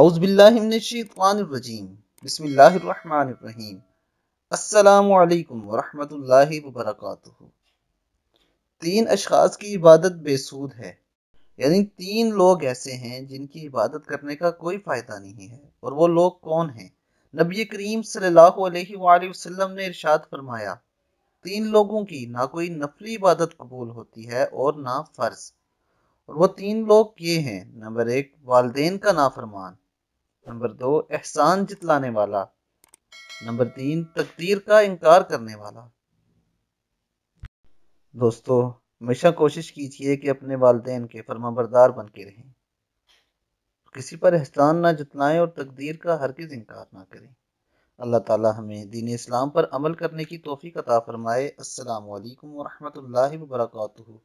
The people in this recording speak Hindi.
अउज़बिल्लिमिनशानरजीम बसमीम अल्लाम वरहमल वबरक तीन अशास की इबादत बेसूद है यानी तीन लोग ऐसे हैं जिनकी इबादत करने का कोई फ़ायदा नहीं है और वो लोग कौन हैं नबी करीम सल्लाम ने इरशाद फरमाया तीन लोगों की ना कोई नफली इबादत कबूल होती है और ना फ़र्ज और वो तीन लोग ये हैं नंबर एक वालदेन का नाफरमान नंबर दो एहसान जितलाने वाला नंबर तीन तकदीर का इनकार करने वाला दोस्तों हमेशा कोशिश कीजिए कि अपने वालदेन के फरमाबरदार बन के रहें किसी पर एहसान ना जितलाएं और तकदीर का हरगिज इनकार ना करें अल्लाह ताला हमें दीन इस्लाम पर अमल करने की तोफ़ी अता फ़रमाए अल्लाम वरहमल वर्का